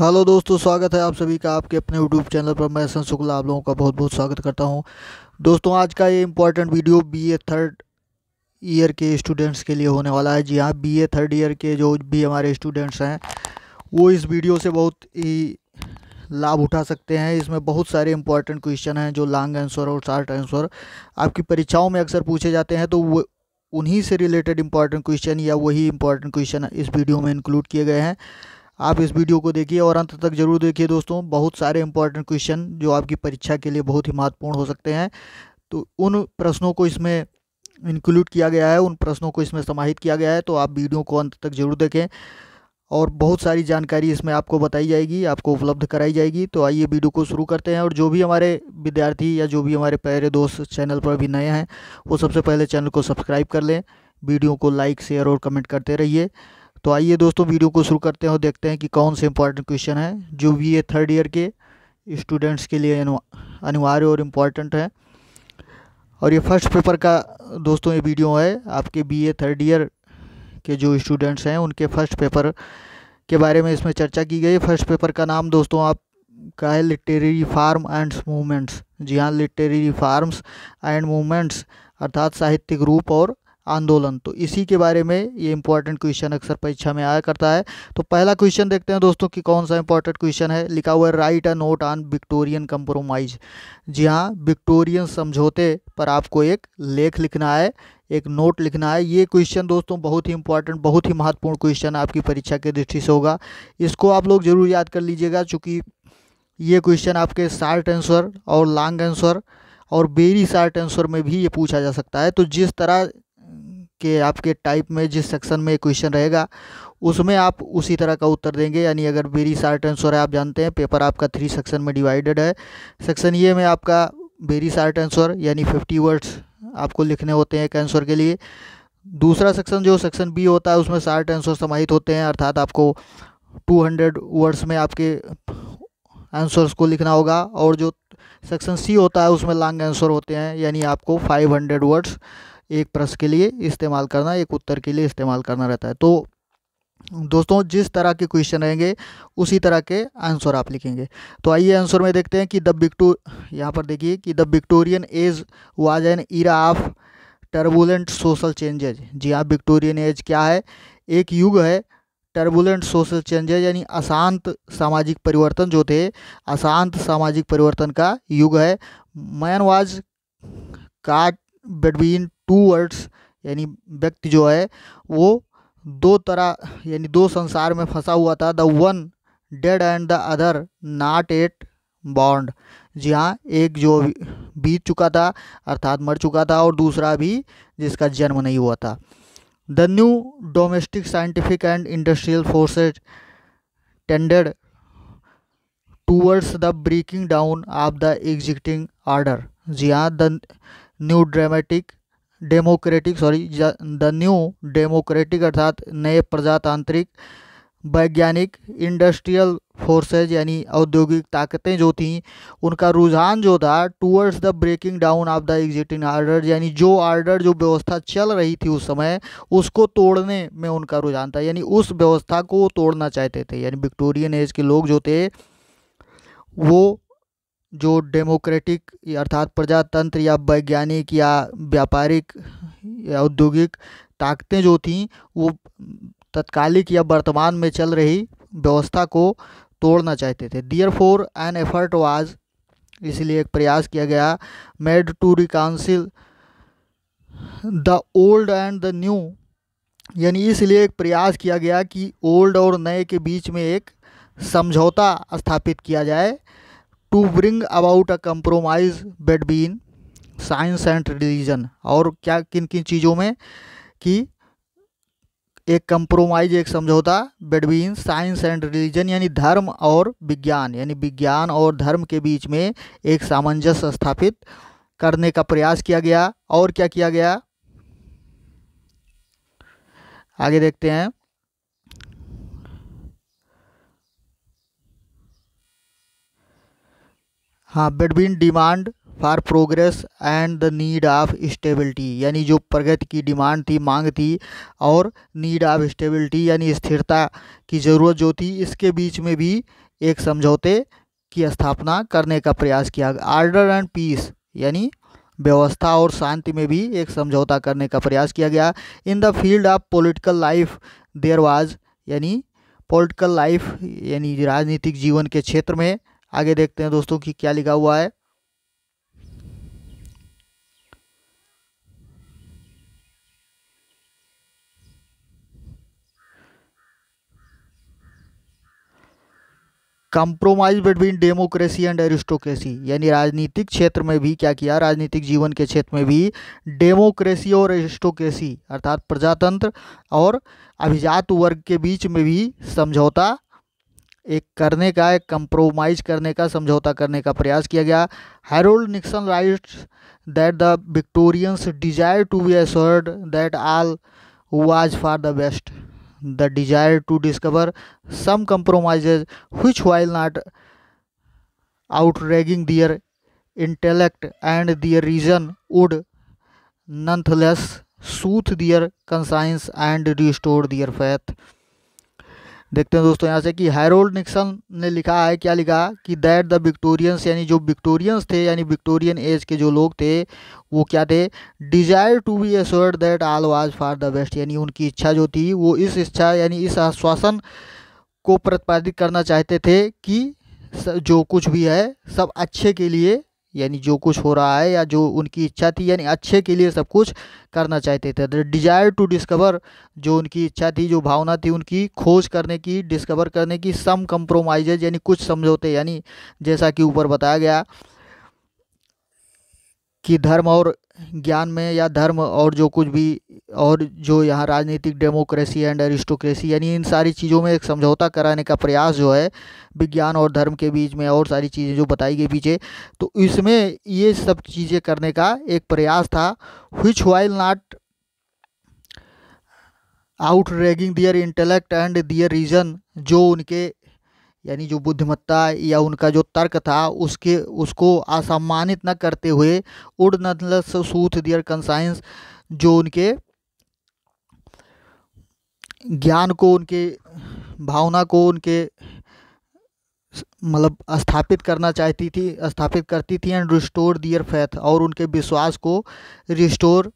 hello दोस्तों स्वागत है आप सभी का आपके अपने यूट्यूब चैनल पर मैं सन शुक्ला आप लोगों का बहुत बहुत स्वागत करता हूं दोस्तों आज का ये important video BA third year के स्टूडेंट्स के लिए होने वाला है जी हाँ बीए थर्ड ईयर के जो भी हमारे स्टूडेंट्स हैं वो इस वीडियो से बहुत ही लाभ उठा सकते हैं इसमें बहुत सारे इंपॉर्टेंट क्वेश्चन हैं जो लॉन्ग आंसर और शार्ट आंसर आपकी परीक्षाओं में अक्सर पूछे जाते हैं तो वो उन्हीं से रिलेटेड इंपॉर्टेंट क्वेश्चन या वही इंपॉर्टेंट क्वेश्चन इस वीडियो में इंक्लूड किए गए हैं आप इस वीडियो को देखिए और अंत तक जरूर देखिए दोस्तों बहुत सारे इंपॉर्टेंट क्वेश्चन जो आपकी परीक्षा के लिए बहुत ही महत्वपूर्ण हो सकते हैं तो उन प्रश्नों को इसमें इंक्लूड किया गया है उन प्रश्नों को इसमें समाहित किया गया है तो आप वीडियो को अंत तक जरूर देखें और बहुत सारी जानकारी इसमें आपको बताई जाएगी आपको उपलब्ध कराई जाएगी तो आइए वीडियो को शुरू करते हैं और जो भी हमारे विद्यार्थी या जो भी हमारे प्यारे दोस्त चैनल पर भी नए हैं वो सबसे पहले चैनल को सब्सक्राइब कर लें वीडियो को लाइक शेयर और कमेंट करते रहिए तो आइए दोस्तों वीडियो को शुरू करते हैं और देखते हैं कि कौन से इम्पोर्टेंट क्वेश्चन है जो भी ये थर्ड ईयर के स्टूडेंट्स के लिए अनिवार्य और इम्पॉर्टेंट है और ये फर्स्ट पेपर का दोस्तों ये वीडियो है आपके बी ए थर्ड ईयर के जो स्टूडेंट्स हैं उनके फर्स्ट पेपर के बारे में इसमें चर्चा की गई फर्स्ट पेपर का नाम दोस्तों आप का है लिटरेरी फार्म एंड मूवमेंट्स जी हाँ लिटरेरी फार्म्स एंड मूवमेंट्स अर्थात साहित्यिक रूप और आंदोलन तो इसी के बारे में ये इंपॉर्टेंट क्वेश्चन अक्सर परीक्षा में आया करता है तो पहला क्वेश्चन देखते हैं दोस्तों कि कौन सा इंपॉर्टेंट क्वेश्चन है लिखा हुआ है write a note on Victorian compromise जी हाँ विक्टोरियन समझौते पर आपको एक लेख लिखना है एक नोट लिखना है ये क्वेश्चन दोस्तों बहुत ही इंपॉर्टेंट बहुत ही महत्वपूर्ण क्वेश्चन आपकी परीक्षा के दृष्टि से होगा इसको आप लोग जरूर याद कर लीजिएगा चूँकि ये क्वेश्चन आपके शार्ट आंसर और लॉन्ग आंसर और बेरी शार्ट आंसर में भी ये पूछा जा सकता है तो जिस तरह के आपके टाइप में जिस सेक्शन में क्वेश्चन रहेगा उसमें आप उसी तरह का उत्तर देंगे यानी अगर बेरी शार्ट आंसर है आप जानते हैं पेपर आपका थ्री सेक्शन में डिवाइडेड है सेक्शन ये में आपका बेरी शार्ट आंसर यानी फिफ्टी वर्ड्स आपको लिखने होते हैं एक आंसर के लिए दूसरा सेक्शन जो सेक्शन बी होता है उसमें सार्ट आंसर समाहित होते हैं अर्थात आपको टू वर्ड्स में आपके आंसर्स को लिखना होगा और जो सेक्शन सी होता है उसमें लॉन्ग आंसर होते हैं यानी आपको 500 वर्ड्स एक प्रश्न के लिए इस्तेमाल करना एक उत्तर के लिए इस्तेमाल करना रहता है तो दोस्तों जिस तरह के क्वेश्चन रहेंगे उसी तरह के आंसर आप लिखेंगे तो आइए आंसर में देखते हैं कि द विक्टो यहाँ पर देखिए कि the Victorian age was an era of turbulent social changes जी हाँ विक्टोरियन एज क्या है एक युग है टर्बुलेंट सोशल चेंजेज यानी अशांत सामाजिक परिवर्तन जो थे अशांत सामाजिक परिवर्तन का युग है man was caught between two worlds यानी व्यक्ति जो है वो दो तरह यानी दो संसार में फंसा हुआ था the one dead and the other not yet बॉन्ड जी हाँ एक जो बीत चुका था अर्थात मर चुका था और दूसरा भी जिसका जन्म नहीं हुआ था the new domestic scientific and industrial forces tended towards the breaking down of the existing order जी हाँ the new dramatic democratic sorry the new democratic अर्थात नए प्रजातांत्रिक वैज्ञानिक इंडस्ट्रियल फोर्सेज यानी औद्योगिक ताकतें जो थीं उनका रुझान जो था towards the breaking down of the existing order यानी जो आर्डर जो व्यवस्था चल रही थी उस समय उसको तोड़ने में उनका रुझान था यानी उस व्यवस्था को तोड़ना चाहते थे यानी विक्टोरियन एज के लोग जो थे वो जो डेमोक्रेटिक अर्थात प्रजातंत्र या वैज्ञानिक या व्यापारिक या औद्योगिक ताकतें जो थीं वो तत्कालिक या वर्तमान में चल रही व्यवस्था को तोड़ना चाहते थे therefore an effort was इसलिए एक प्रयास किया गया made to reconcile the old and the new यानी इसलिए एक प्रयास किया गया कि ओल्ड और नए के बीच में एक समझौता स्थापित किया जाए to bring about a compromise between science and religion और क्या किन किन चीज़ों में कि एक कंप्रोमाइज एक समझौता बिटवीन साइंस एंड रिलीजन यानी धर्म और विज्ञान यानी विज्ञान और धर्म के बीच में एक सामंजस्य स्थापित करने का प्रयास किया गया और क्या किया गया आगे देखते हैं हाँ between demand for progress and the need of stability यानी जो प्रगति की डिमांड थी मांग थी और नीड ऑफ स्टेबिलिटी यानी स्थिरता की ज़रूरत जो थी इसके बीच में भी एक समझौते की स्थापना करने का प्रयास किया आर्डर एंड पीस यानी व्यवस्था और शांति में भी एक समझौता करने का प्रयास किया गया in the field of political life there was यानी पोलिटिकल लाइफ यानी राजनीतिक जीवन के क्षेत्र में आगे देखते हैं दोस्तों कि क्या लिखा हुआ है compromise between democracy and aristocracy यानी राजनीतिक क्षेत्र में भी क्या किया राजनीतिक जीवन के क्षेत्र में भी डेमोक्रेसी और एरिस्टोक्रेसी अर्थात प्रजातंत्र और अभिजात वर्ग के बीच में भी समझौता एक करने का एक कंप्रोमाइज करने का समझौता करने का प्रयास किया गया Harold Nixon write that the Victorians desire to be assured that all was for the best the desire to discover some compromises which while not outraging their intellect and their reason would nonetheless soothe their conscience and restore their faith देखते हैं दोस्तों यहाँ से कि Harold Nixon ने लिखा है क्या लिखा कि दैट द विक्टोरियंस यानी जो विक्टोरियंस थे यानी विक्टोरियन एज के जो लोग थे वो क्या थे desire to be assured that all was for the best यानी उनकी इच्छा जो थी वो इस इच्छा यानी इस आश्वासन को प्रतिपादित करना चाहते थे कि जो कुछ भी है सब अच्छे के लिए यानी जो कुछ हो रहा है या जो उनकी इच्छा थी यानी अच्छे के लिए सब कुछ करना चाहते थे द डिज़ायर टू डिस्कवर जो उनकी इच्छा थी जो भावना थी उनकी खोज करने की डिस्कवर करने की सम कम्प्रोमाइजेज यानी कुछ समझौते यानी जैसा कि ऊपर बताया गया कि धर्म और ज्ञान में या धर्म और जो कुछ भी और जो यहाँ राजनीतिक डेमोक्रेसी एंड एरिस्टोक्रेसी यानी इन सारी चीज़ों में एक समझौता कराने का प्रयास जो है विज्ञान और धर्म के बीच में और सारी चीज़ें जो बताई गई पीछे तो इसमें ये सब चीज़ें करने का एक प्रयास था which while not outraging their intellect and their reason जो उनके यानी जो बुद्धिमत्ता या उनका जो तर्क था उसके उसको असम्मानित न करते हुए उड नथलस सूथ दियर कंसाइंस जो उनके ज्ञान को उनके भावना को उनके मतलब स्थापित करना चाहती थी स्थापित करती थी एंड रिस्टोर दियर फैथ और उनके विश्वास को रिस्टोर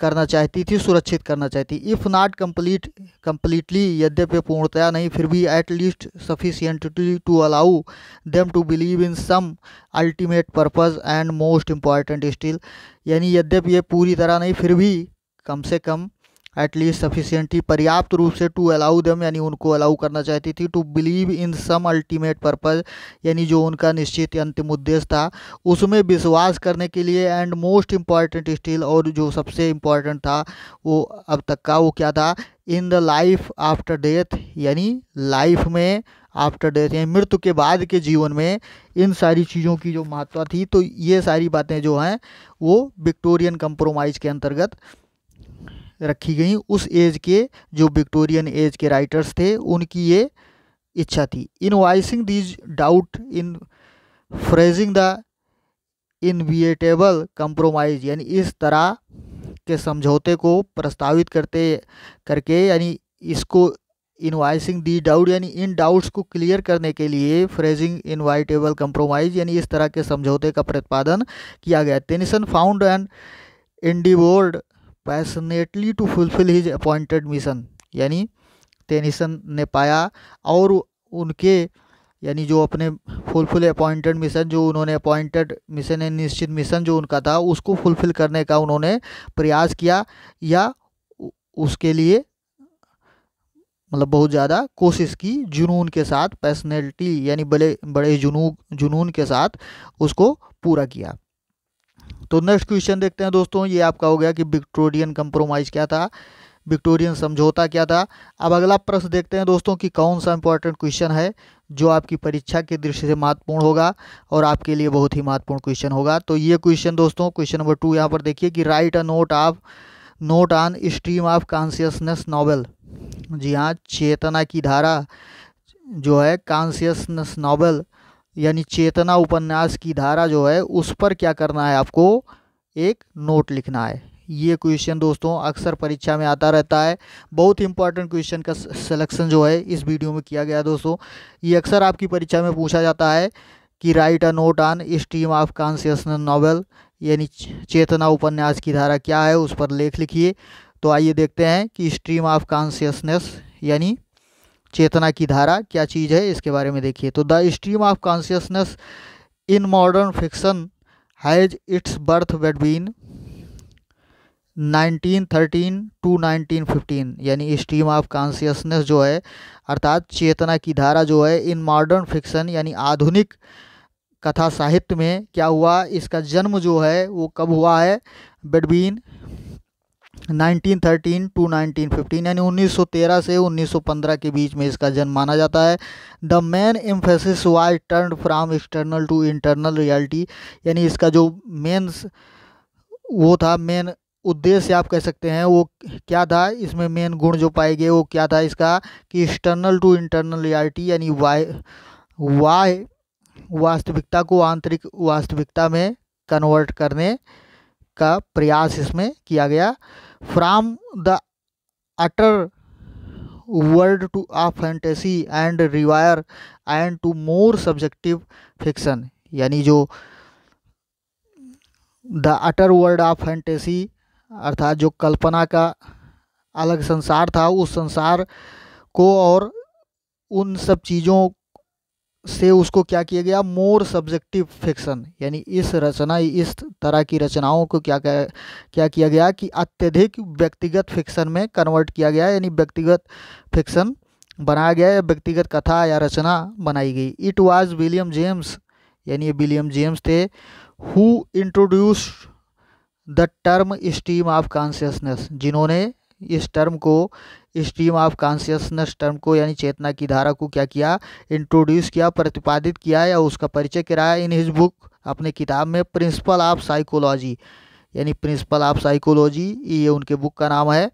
करना चाहती थी सुरक्षित करना चाहती इफ़ नॉट कंप्लीट कम्प्लीटली यद्यपि पूर्णतया नहीं फिर भी at least sufficiently to allow them to believe in some ultimate purpose and most important still यानी यद्यपि ये पूरी तरह नहीं फिर भी कम से कम एटलीस्ट सफिशियंटली पर्याप्त रूप से टू अलाउ दम यानी उनको अलाउ करना चाहती थी to believe in some ultimate purpose यानी जो उनका निश्चित अंतिम उद्देश्य था उसमें विश्वास करने के लिए एंड मोस्ट इम्पॉर्टेंट स्टिल और जो सबसे इम्पॉर्टेंट था वो अब तक का वो क्या था in the life after death यानी लाइफ में आफ्टर डेथ यानी मृत्यु के बाद के जीवन में इन सारी चीज़ों की जो महत्व थी तो ये सारी बातें जो हैं वो विक्टोरियन कंप्रोमाइज़ के अंतर्गत रखी गई उस एज के जो विक्टोरियन एज के राइटर्स थे उनकी ये इच्छा थी in voicing these doubt in phrasing the inevitable compromise यानी इस तरह के समझौते को प्रस्तावित करते करके यानी इसको इनवाइसिंग दी डाउट यानी इन डाउट्स को क्लियर करने के लिए फ्रेजिंग इनवाइटेबल कंप्रोमाइज यानी इस तरह के समझौते का प्रतिपादन किया गया Tennyson found and endeavoured passionately to fulfil his appointed mission यानी टेनिसन ने पाया और उनके यानी जो अपने फुलफिल अपॉइंटेड मिशन जो उन्होंने अपॉइंटेड मिशन निश्चित मिशन जो उनका था उसको फुलफिल करने का उन्होंने प्रयास किया या उसके लिए मतलब बहुत ज़्यादा कोशिश की जुनून के साथ पर्सनैलिटी यानी बड़े बड़े जुनू जुनून के साथ उसको पूरा किया तो नेक्स्ट क्वेश्चन देखते हैं दोस्तों ये आपका हो गया कि विक्टोरियन कंप्रोमाइज़ क्या था विक्टोरियन समझौता क्या था अब अगला प्रश्न देखते हैं दोस्तों कि कौन सा इंपॉर्टेंट क्वेश्चन है जो आपकी परीक्षा के दृष्टि से महत्वपूर्ण होगा और आपके लिए बहुत ही महत्वपूर्ण क्वेश्चन होगा तो ये क्वेश्चन दोस्तों क्वेश्चन नंबर टू यहाँ पर देखिए कि write a note of note on stream of consciousness novel जी हाँ चेतना की धारा जो है कॉन्सियसनेस नॉवल यानी चेतना उपन्यास की धारा जो है उस पर क्या करना है आपको एक नोट लिखना है ये क्वेश्चन दोस्तों अक्सर परीक्षा में आता रहता है बहुत ही इंपॉर्टेंट क्वेश्चन का सिलेक्शन जो है इस वीडियो में किया गया दोस्तों ये अक्सर आपकी परीक्षा में पूछा जाता है कि write a note on stream of consciousness novel यानी चेतना उपन्यास की धारा क्या है उस पर लेख लिखिए तो आइए देखते हैं कि स्ट्रीम ऑफ कॉन्सियसनेस यानी चेतना की धारा क्या चीज़ है इसके बारे में देखिए तो the stream of consciousness in modern fiction has its birth between 1913 to 1915 यानी स्ट्रीम ऑफ कॉन्शियसनेस जो है अर्थात चेतना की धारा जो है इन मॉडर्न फिक्शन यानी आधुनिक कथा साहित्य में क्या हुआ इसका जन्म जो है वो कब हुआ है बेटवीन 1913 टू 1915 यानी 1913 से 1915 के बीच में इसका जन्म माना जाता है the main emphasis was turn from external to internal reality यानी इसका जो मेन वो था मेन उद्देश्य आप कह सकते हैं वो क्या था इसमें मेन गुण जो पाए गए वो क्या था इसका कि एक्सटर्नल टू इंटरनल रियलिटी यानी वाई वाई वास्तविकता को आंतरिक वास्तविकता में कन्वर्ट करने का प्रयास इसमें किया गया from the outer world to a fantasy and reverie and to more subjective fiction यानी जो the outer world of fantasy अर्थात जो कल्पना का अलग संसार था उस संसार को और उन सब चीज़ों से उसको क्या किया गया मोर सब्जेक्टिव फिक्शन यानी इस रचना इस तरह की रचनाओं को क्या क्या क्या किया गया कि अत्यधिक व्यक्तिगत फिक्शन में कन्वर्ट किया गया यानी व्यक्तिगत फिक्शन बनाया गया या व्यक्तिगत कथा या रचना बनाई गई इट वाज विलियम जेम्स यानी विलियम जेम्स थे who introduced the term stream of consciousness जिन्होंने इस टर्म को स्ट्रीम ऑफ कॉन्सियसनेस टर्म को यानी चेतना की धारा को क्या किया इंट्रोड्यूस किया प्रतिपादित किया या उसका परिचय कराया इन हिज बुक अपने किताब में प्रिंसिपल ऑफ साइकोलॉजी यानी प्रिंसिपल ऑफ साइकोलॉजी ये उनके बुक का नाम है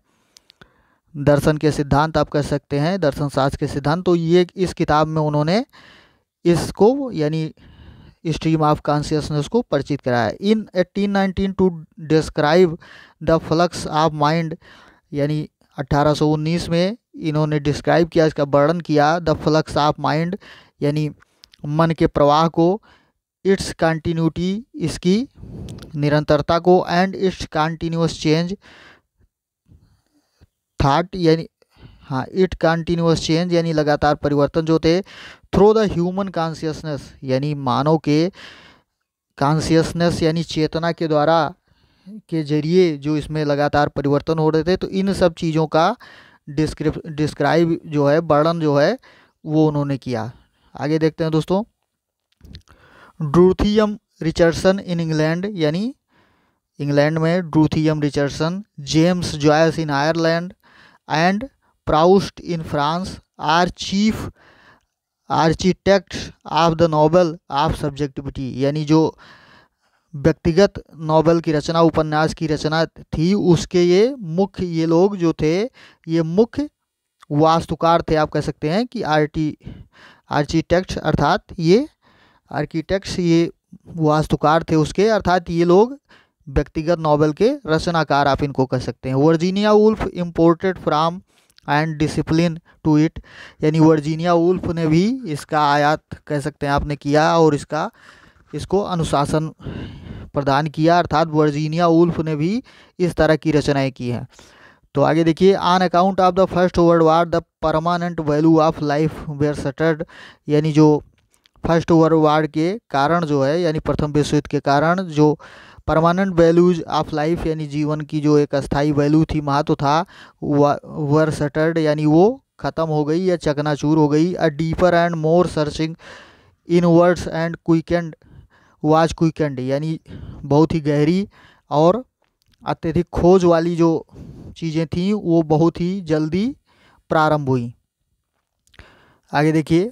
दर्शन के सिद्धांत आप कह सकते हैं दर्शन शास्त्र के सिद्धांत तो ये इस किताब में उन्होंने इसको यानी स्ट्रीम ऑफ कॉन्सियसनेस को परिचित कराया in eighteen nineteen to describe the flux of mind यानी 1819 में इन्होंने डिस्क्राइब किया इसका वर्णन किया द फ्लक्स ऑफ माइंड यानी मन के प्रवाह को इट्स कंटिन्यूटी इसकी निरंतरता को and its continuous change thought यानी हाँ इट कंटिन्यूस चेंज यानी लगातार परिवर्तन जो थे थ्रू द ह्यूमन कॉन्सियसनेस यानी मानव के कॉन्सियसनेस यानी चेतना के द्वारा के ज़रिए जो इसमें लगातार परिवर्तन हो रहे थे तो इन सब चीज़ों का डिस्क्रिप डिस्क्राइब जो है वर्णन जो है वो उन्होंने किया आगे देखते हैं दोस्तों ड्रूथियम रिचर्सन इन इंग्लैंड यानी इंग्लैंड में Dorothy Richardson James Joyce in Ireland and Proust in France are chief architect of the novel of subjectivity यानी जो व्यक्तिगत नॉवल की रचना उपन्यास की रचना थी उसके ये मुख्य ये लोग जो थे ये मुख्य वास्तुकार थे आप कह सकते हैं कि आर्टी आर्किटेक्ट अर्थात ये आर्किटेक्ट्स ये वास्तुकार थे उसके अर्थात ये लोग व्यक्तिगत नॉवल के रचनाकार आप इनको कह सकते हैं Virginia Woolf imported from and discipline to it यानी वर्जीनिया उल्फ ने भी इसका आयात कह सकते हैं आपने किया और इसका इसको अनुशासन प्रदान किया अर्थात वर्जीनिया उल्फ ने भी इस तरह की रचनाएं की हैं तो आगे देखिए on account of the first world war the permanent value of life were shattered यानी जो फर्स्ट वर्ल्ड वार के कारण जो है यानी प्रथम विश्व युद्ध के कारण जो परमानेंट वैल्यूज ऑफ लाइफ यानी जीवन की जो एक अस्थाई वैल्यू थी महत्व था वर सटर्ड यानी वो ख़त्म हो गई या चकनाचूर हो गई a deeper and more searching inwards and quick and was quickened यानी बहुत ही गहरी और अत्यधिक खोज वाली जो चीज़ें थीं वो बहुत ही जल्दी प्रारंभ हुई आगे देखिए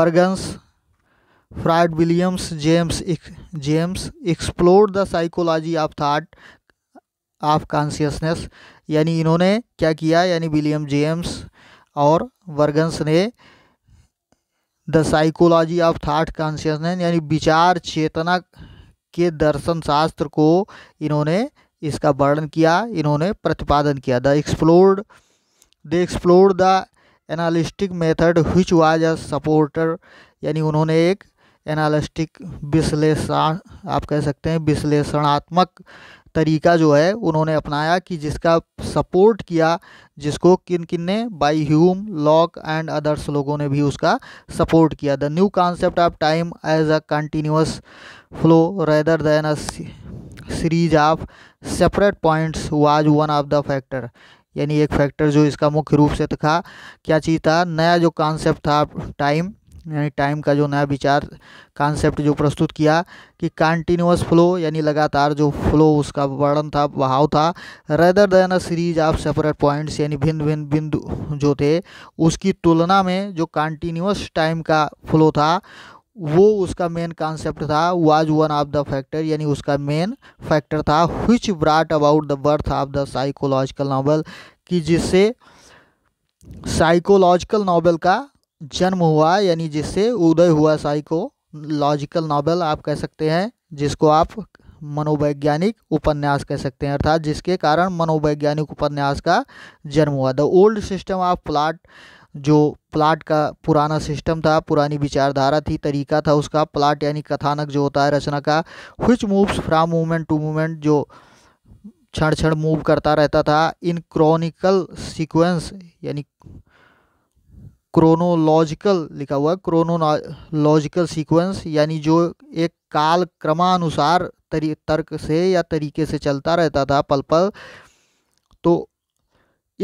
Bergson Freud Williams James James explore the psychology of thought of consciousness यानी इन्होंने क्या किया यानी विलियम जेम्स और वर्गन्स ने the psychology of thought consciousness यानी विचार चेतना के दर्शन शास्त्र को इन्होंने इसका वर्णन किया इन्होंने प्रतिपादन किया the explored the explore the analytic method which was a supporter यानी उन्होंने एक एनालिस्टिक विश्लेषण आप कह सकते हैं विश्लेषणात्मक तरीका जो है उन्होंने अपनाया कि जिसका सपोर्ट किया जिसको किन किन ने by Hume Locke and others लोगों ने भी उसका सपोर्ट किया the new concept of time as a continuous flow rather than a series of separate points was one of the factor यानी एक फैक्टर जो इसका मुख्य रूप से था क्या चीज़ था नया जो कॉन्सेप्ट था टाइम यानी टाइम का जो नया विचार कॉन्सेप्ट जो प्रस्तुत किया कि कॉन्टीन्यूस फ्लो यानी लगातार जो फ्लो उसका वर्णन था बहाव था rather than a series of separate points यानी भिन्न भिन्न बिंदु जो थे उसकी तुलना में जो कॉन्टिन्यूस टाइम का फ्लो था वो उसका मेन कॉन्सेप्ट था was one of the factor यानी उसका मेन फैक्टर था which brought about the birth of the psychological novel कि जिससे साइकोलॉजिकल नावल का जन्म हुआ यानी जिससे उदय हुआ साइको लॉजिकल नॉवल आप कह सकते हैं जिसको आप मनोवैज्ञानिक उपन्यास कह सकते हैं अर्थात जिसके कारण मनोवैज्ञानिक उपन्यास का जन्म हुआ the old system of plot जो प्लाट का पुराना सिस्टम था पुरानी विचारधारा थी तरीका था उसका प्लाट यानी कथानक जो होता है रचना का which moves from movement to movement जो क्षण क्षण मूव करता रहता था इन क्रॉनिकल सीक्वेंस यानी क्रोनोलॉजिकल लिखा हुआ है क्रोनोलॉजिकल सीक्वेंस यानी जो एक काल क्रमानुसार तरी तर्क से या तरीके से चलता रहता था पल पल तो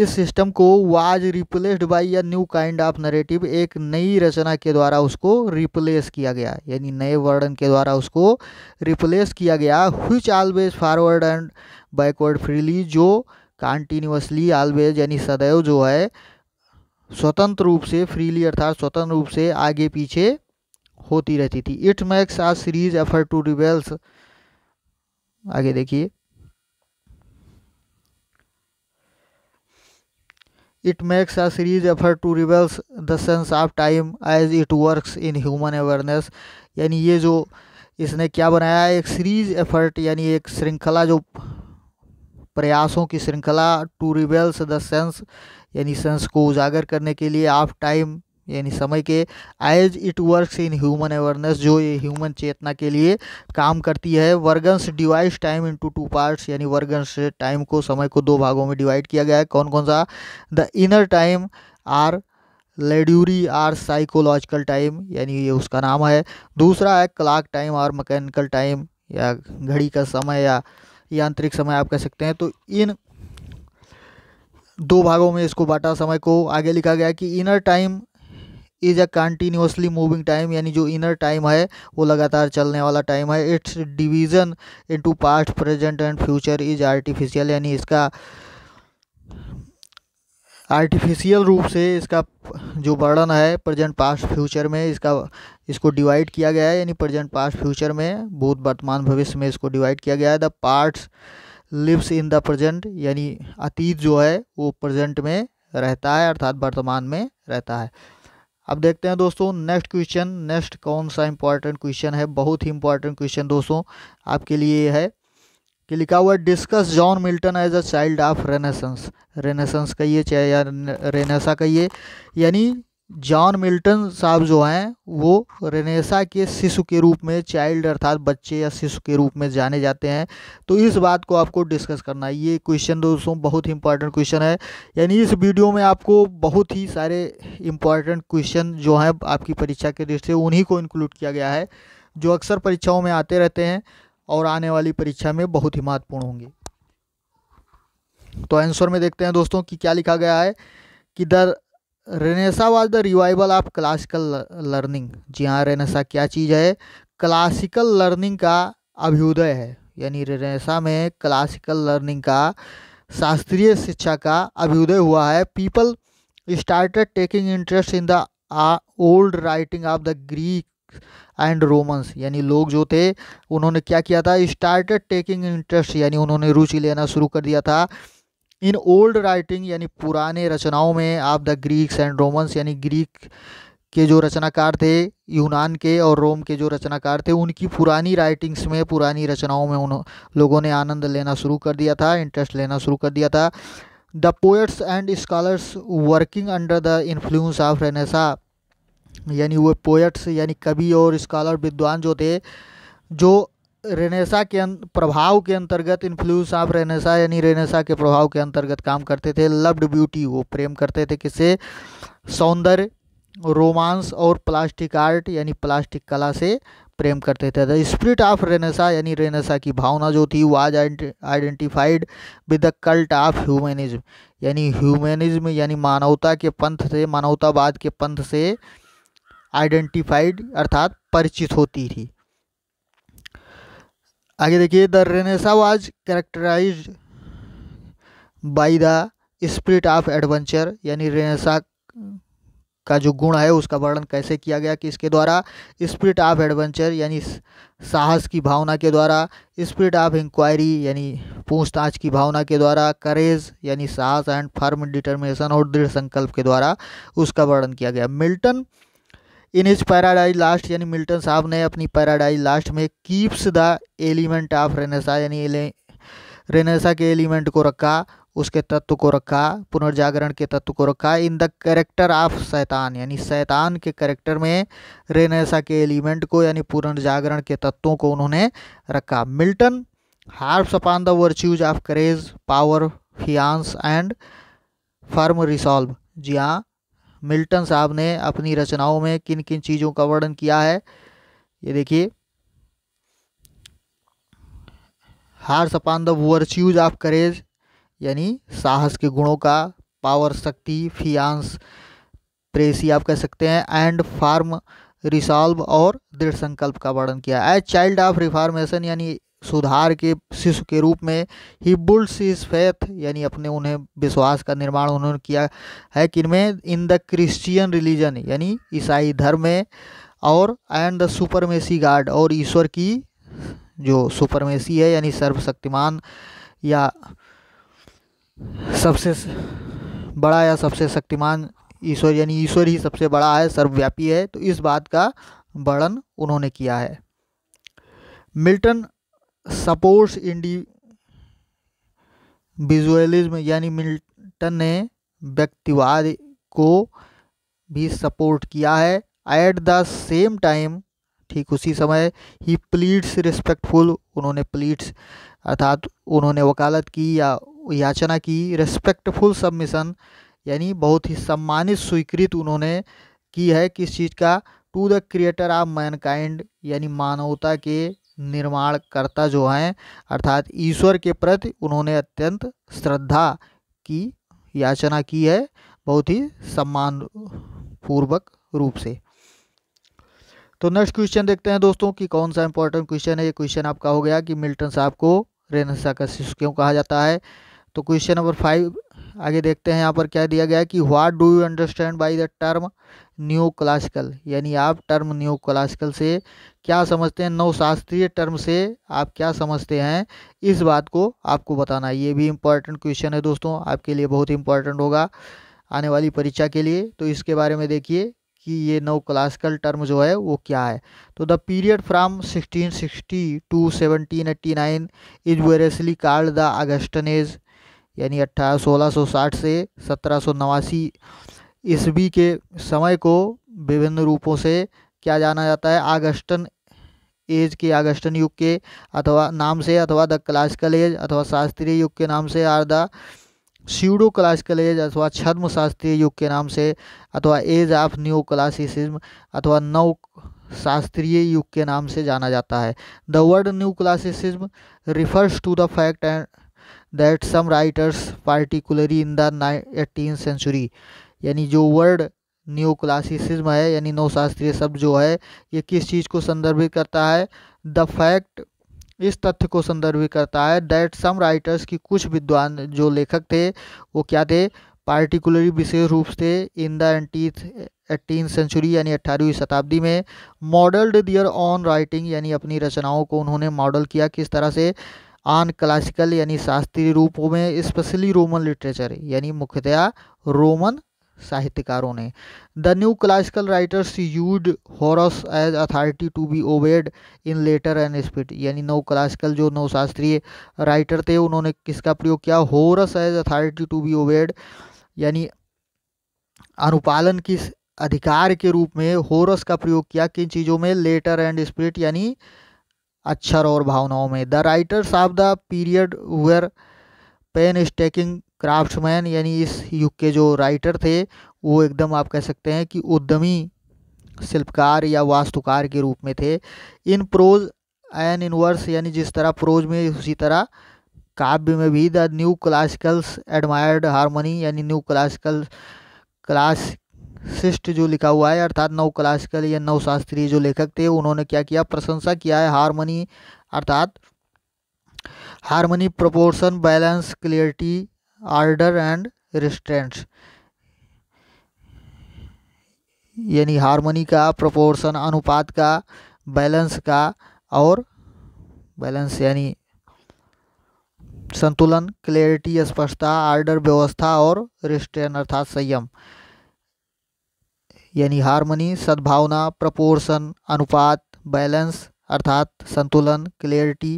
इस सिस्टम को वाज रिप्लेस्ड बाई या न्यू काइंड ऑफ नरेटिव एक नई रचना के द्वारा उसको रिप्लेस किया गया यानी नए वर्णन के द्वारा उसको रिप्लेस किया गया which always forward and backward freely जो कॉन्टीन्यूसली ऑलवेज यानी सदैव जो है स्वतंत्र रूप से फ्रीली अर्थात स्वतंत्र रूप से आगे पीछे होती रहती थी it makes a series effort to reveals आगे देखिए it makes a series effort to reveals the sense of time as it works in human awareness यानी ये जो इसने क्या बनाया एक सीरीज एफर्ट यानी एक श्रृंखला जो प्रयासों की श्रृंखला टू रिवेल्स द सेंस यानी सेंस को उजागर करने के लिए आप टाइम यानी समय के as it works in human awareness जो ये ह्यूमन चेतना के लिए काम करती है वर्गन्स divide time into two parts यानी वर्गन्स टाइम को समय को दो भागों में डिवाइड किया गया है कौन कौन सा द इनर टाइम आर लेड्यूरी आर साइकोलॉजिकल टाइम यानी ये उसका नाम है दूसरा है क्लाक टाइम और मकैनिकल टाइम या घड़ी का समय या यांत्रिक समय आप कह सकते हैं तो इन दो भागों में इसको बांटा समय को आगे लिखा गया कि inner time is a continuously moving time यानी जो इनर टाइम है वो लगातार चलने वाला टाइम है its division into past present and future is artificial यानी इसका आर्टिफिशियल रूप से इसका जो वर्णन है प्रेजेंट पास्ट फ्यूचर में इसका इसको डिवाइड किया गया है यानी प्रेजेंट पास्ट फ्यूचर में भूत वर्तमान भविष्य में इसको डिवाइड किया गया है the past lives in the present यानी अतीत जो है वो प्रेजेंट में रहता है अर्थात वर्तमान में रहता है अब देखते हैं दोस्तों नेक्स्ट क्वेश्चन नेक्स्ट कौन सा इंपॉर्टेंट क्वेश्चन है बहुत ही इंपॉर्टेंट क्वेश्चन दोस्तों आपके लिए है कि लिखा हुआ है discuss John Milton as a child of renaissance renaissance कहिए चाहे या रेनेसा कहिए यानी जॉन मिल्टन साहब जो हैं वो रेनेसा के शिशु के रूप में चाइल्ड अर्थात बच्चे या शिशु के रूप में जाने जाते हैं तो इस बात को आपको डिस्कस करना है ये क्वेश्चन दोस्तों बहुत ही इंपॉर्टेंट क्वेश्चन है यानी इस वीडियो में आपको बहुत ही सारे इंपॉर्टेंट क्वेश्चन जो हैं आपकी परीक्षा के दृष्टि से उन्हीं को इंक्लूड किया गया है जो अक्सर परीक्षाओं में आते रहते हैं और आने वाली परीक्षा में बहुत ही महत्वपूर्ण होंगे तो आंसर में देखते हैं दोस्तों कि क्या लिखा गया है कि the renaissance was the revival of classical learning जी हाँ रेनेसा क्या चीज़ है क्लासिकल लर्निंग का अभ्युदय है यानी रेनेसा में क्लासिकल लर्निंग का शास्त्रीय शिक्षा का अभ्युदय हुआ है people started taking interest in the old writing of the Greek and Romans यानी लोग जो थे उन्होंने क्या किया था स्टार्टेड टेकिंग इंटरेस्ट यानी उन्होंने रुचि लेना शुरू कर दिया था इन ओल्ड राइटिंग यानी पुराने रचनाओं में आप द ग्रीक्स एंड रोमन्स यानी ग्रीक के जो रचनाकार थे यूनान के और रोम के जो रचनाकार थे उनकी पुरानी राइटिंग्स में पुरानी रचनाओं में उन लोगों ने आनंद लेना शुरू कर दिया था इंटरेस्ट लेना शुरू कर दिया था the poets and scholars working under the influence of renaissance यानी वो पोएट्स यानी कवि और स्कॉलर विद्वान जो थे जो रेनेसा के अं-, प्रभाव के अंतर्गत इन्फ्लुएंस ऑफ रेनेसा यानी रेनेसा के प्रभाव के अंतर्गत काम करते थे लव्ड ब्यूटी वो प्रेम करते थे किससे सौंदर्य रोमांस और प्लास्टिक आर्ट यानी प्लास्टिक कला से प्रेम करते थे द स्पिरिट ऑफ रेनेसा यानी रेनेसा की भावना जो थी वो आज identified with the cult of humanism यानी ह्यूमेनिज्म यानी मानवता के पंथ से मानवतावाद के पंथ से आइडेंटिफाइड अर्थात परिचित होती थी आगे देखिए the renaissance was characterise by the spirit of adventure यानी रेनेसा का जो गुण है उसका वर्णन कैसे किया गया कि इसके द्वारा स्पिरिट ऑफ एडवेंचर यानी साहस की भावना के द्वारा स्पिरिट ऑफ इंक्वायरी यानी पूछताछ की भावना के द्वारा करेज यानी साहस एंड फर्म डिटर्मिनेशन और दृढ़ संकल्प के द्वारा उसका वर्णन किया गया Milton in his Paradise Lost यानी मिल्टन साहब ने अपनी पैराडाइज लास्ट में keeps the element of renaissance यानी रेनेसा के एलिमेंट को रखा उसके तत्व को रखा पुनर्जागरण के तत्व को रखा इन द करेक्टर ऑफ शैतान यानी शैतान के करेक्टर में रेनेसा के एलिमेंट को यानी पुनर्जागरण के तत्वों को उन्होंने रखा Milton harps upon the virtues of courage power defiance and firm resolve जी हाँ मिल्टन साहब ने अपनी रचनाओं में किन किन चीज़ों का वर्णन किया है ये देखिए harps upon the virtues of courage यानी साहस के गुणों का पावर शक्ति फियांस प्रेसी आप कह सकते हैं एंड फार्म रिसॉल्व और दृढ़ संकल्प का वर्णन किया एज चाइल्ड ऑफ रिफॉर्मेशन यानी सुधार के शिशु के रूप में ही बुल्स इज फेथ यानी अपने उन्हें विश्वास का निर्माण उन्होंने किया है कि इनमें इन द क्रिश्चियन रिलीजन यानी ईसाई धर्म में और एंड द सुपरमेसी गार्ड और ईश्वर की जो सुपरमेसी है यानी सर्वशक्तिमान या सबसे बड़ा या सबसे शक्तिमान ईश्वर यानी ईश्वर ही सबसे बड़ा है सर्वव्यापी है तो इस बात का वर्णन उन्होंने किया है मिल्टन सपोर्ट्स इंडिविजुअलिज्म यानी मिल्टन ने व्यक्तिवाद को भी सपोर्ट किया है एट द सेम टाइम ठीक उसी समय ही प्लीड्स रिस्पेक्टफुल उन्होंने प्लीड्स अर्थात उन्होंने वकालत की या याचना की रिस्पेक्टफुल सबमिशन यानी बहुत ही सम्मानित स्वीकृत उन्होंने की है किस चीज़ का to the creator of mankind यानी मानवता के निर्माणकर्ता जो हैं अर्थात ईश्वर के प्रति उन्होंने अत्यंत श्रद्धा की याचना की है बहुत ही सम्मान पूर्वक रूप से तो नेक्स्ट क्वेश्चन देखते हैं दोस्तों कि कौन सा इंपॉर्टेंट क्वेश्चन है ये क्वेश्चन आपका हो गया कि मिल्टन साहब को रेनसा का शिशु क्यों कहा जाता है तो क्वेश्चन नंबर फाइव आगे देखते हैं यहाँ पर क्या दिया गया है कि what do you understand by the term new classical यानी आप टर्म न्यू क्लासिकल से क्या समझते हैं नवशास्त्रीय टर्म से आप क्या समझते हैं इस बात को आपको बताना ये भी इम्पॉर्टेंट क्वेश्चन है दोस्तों आपके लिए बहुत इंपॉर्टेंट होगा आने वाली परीक्षा के लिए तो इसके बारे में देखिए कि ये नव क्लासिकल टर्म जो है वो क्या है तो the period from 1660 to 1789 is variously called the Augustan age यानी अट्ठारह सोलह सौ साठ से सत्रह सौ नवासी ईस्वी के समय को विभिन्न रूपों से क्या जाना जाता है आगस्टन एज के आगस्टन युग के अथवा नाम से अथवा द क्लासिकल एज अथवा शास्त्रीय युग के नाम से or the pseudo classical age अथवा छद्म शास्त्रीय युग के नाम से अथवा एज ऑफ न्यू क्लासिसिज्म अथवा नव शास्त्रीय युग के नाम से जाना जाता है the word new classicism refers to the fact and that some writers particularly in the eighteen century यानी जो वर्ड न्यू क्लासिसिज्म है यानी नौशास्त्रीय शब्द जो है ये किस चीज़ को संदर्भित करता है द फैक्ट इस तथ्य को संदर्भित करता है दैट सम राइटर्स की कुछ विद्वान जो लेखक थे वो क्या थे पार्टिकुलरी विशेष रूप से इन द एंटीथ एटीन सेंचुरी यानी अट्ठारहवीं शताब्दी में मॉडल्ड दियर ऑन राइटिंग यानी अपनी रचनाओं को उन्होंने मॉडल किया किस तरह से आन क्लासिकल यानी शास्त्रीय रूपों में स्पेशली रोमन लिटरेचर यानी मुख्यतया रोमन साहित्यकारों ने the new classical writers used Horace as authority to be obeyed in letter and spirit यानी नव क्लासिकल जो नव शास्त्रीय राइटर थे उन्होंने किसका प्रयोग किया Horace as authority to be obeyed यानी अनुपालन की अधिकार के रूप में होरस का प्रयोग किया किन चीज़ों में लेटर एंड स्पीड यानी अक्षर और भावनाओं में the writers of the period were painstaking craftsmen यानी इस युग के जो राइटर थे वो एकदम आप कह सकते हैं कि उद्यमी शिल्पकार या वास्तुकार के रूप में थे इन प्रोज एन इनवर्स यानी जिस तरह प्रोज में उसी तरह काव्य में भी the new classicals admired harmony यानी न्यू क्लासिकल क्लास शिष्ट जो लिखा हुआ है अर्थात नव क्लासिकल या नव शास्त्रीय जो लेखक थे उन्होंने क्या किया प्रशंसा किया है हारमोनी अर्थात harmony proportion balance clarity order and restraints यानी हारमोनी का प्रोपोर्शन अनुपात का बैलेंस का और बैलेंस यानी संतुलन क्लैरिटी स्पष्टता आर्डर व्यवस्था और रिस्ट्रेन अर्थात संयम यानी हारमोनी सद्भावना प्रपोर्सन अनुपात बैलेंस अर्थात संतुलन क्लियरिटी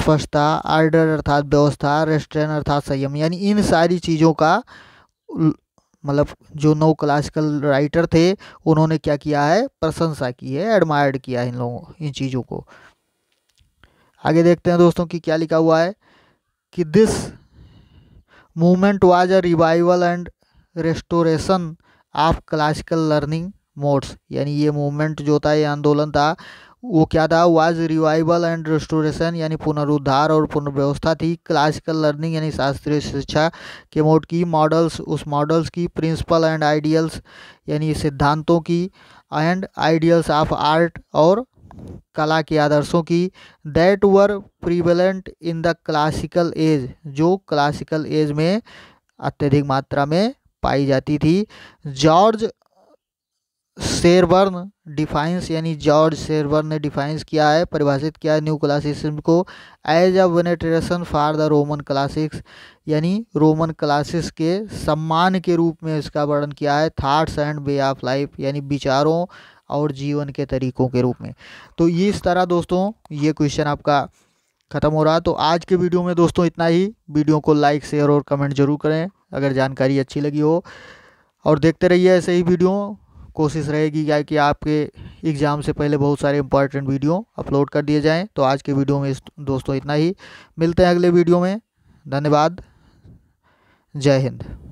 स्पष्टता आर्डर अर्थात व्यवस्था रेस्ट्रेन अर्थात संयम यानी इन सारी चीज़ों का मतलब जो नौ क्लासिकल राइटर थे उन्होंने क्या किया है प्रशंसा की है एडमायर्ड किया है इन लोगों इन चीज़ों को आगे देखते हैं दोस्तों कि क्या लिखा हुआ है कि this movement was a revival and restoration of classical learning modes यानी ये मूवमेंट जो था ये आंदोलन था वो क्या था वाज रिवाइवल एंड रेस्टोरेशन यानी पुनरुद्धार और पुनर्व्यवस्था थी क्लासिकल लर्निंग यानी शास्त्रीय शिक्षा के मोड की मॉडल्स उस मॉडल्स की प्रिंसिपल एंड आइडियल्स यानी सिद्धांतों की एंड आइडियल्स ऑफ आर्ट और कला के आदर्शों की that were prevalent in the classical age जो क्लासिकल एज में अत्यधिक मात्रा में पाई जाती थी जॉर्ज शेरबर्न डिफाइंस यानी जॉर्ज शेरबर्न ने डिफाइंस किया है परिभाषित किया है न्यू क्लासिसिज्म को as a veneration for the Roman classics यानी रोमन क्लासिक्स के सम्मान के रूप में इसका वर्णन किया है thoughts and way of life यानी विचारों और जीवन के तरीकों के रूप में तो ये इस तरह दोस्तों ये क्वेश्चन आपका ख़त्म हो रहा तो आज के वीडियो में दोस्तों इतना ही वीडियो को लाइक शेयर और कमेंट जरूर करें अगर जानकारी अच्छी लगी हो और देखते रहिए ऐसे ही वीडियो कोशिश रहेगी क्या कि आपके एग्ज़ाम से पहले बहुत सारे इंपॉर्टेंट वीडियो अपलोड कर दिए जाएं तो आज के वीडियो में दोस्तों इतना ही मिलते हैं अगले वीडियो में धन्यवाद जय हिंद